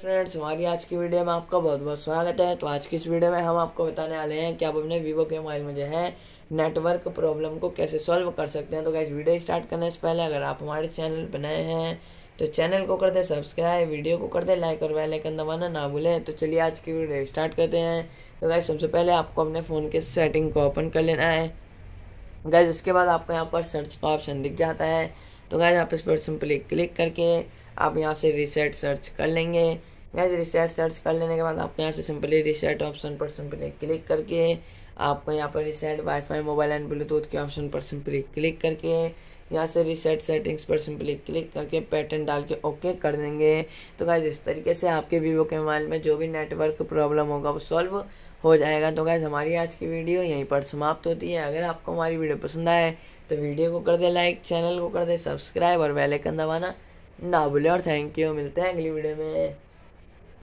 friends हमारी आज की वीडियो में आपका बहुत बहुत स्वागत है तो आज की इस वीडियो में हम आपको बताने वाले हैं कि आप अपने वीवो के मोबाइल में जो है नेटवर्क प्रॉब्लम को कैसे सॉल्व कर सकते हैं तो गैस वीडियो स्टार्ट करने से पहले अगर आप हमारे चैनल पर नए हैं तो चैनल को कर दे सब्सक्राइब वीडियो को कर दे लाइक और बेलाइकन दबाना ना भूलें तो चलिए आज की वीडियो स्टार्ट करते हैं तो गैस सबसे पहले आपको अपने फ़ोन के सेटिंग को ओपन कर लेना है गैस उसके बाद आपको यहाँ पर सर्च का ऑप्शन दिख जाता है तो गैज आप इस पर सिंपली क्लिक करके आप यहाँ से रिसेट सर्च कर लेंगे गैस रिसेट सर्च कर लेने के बाद आपको यहाँ से सिंपली रिसेट ऑप्शन पर सिंपली क्लिक करके आपको यहाँ पर reset WiFi mobile and Bluetooth के ऑप्शन पर सिंपली क्लिक करके यहाँ से रिसेट सेटिंग्स पर सिंपली क्लिक करके पैटर्न डाल के ओके कर देंगे तो गाइज इस तरीके से आपके वीवो के मोबाइल में जो भी नेटवर्क प्रॉब्लम होगा वो सॉल्व हो जाएगा तो गाइज हमारी आज की वीडियो यहीं पर समाप्त होती है अगर आपको हमारी वीडियो पसंद आए तो वीडियो को कर दे लाइक चैनल को कर दे सब्सक्राइब और बेलाइकन दबाना ना भूलें और थैंक यू मिलते हैं अगली वीडियो में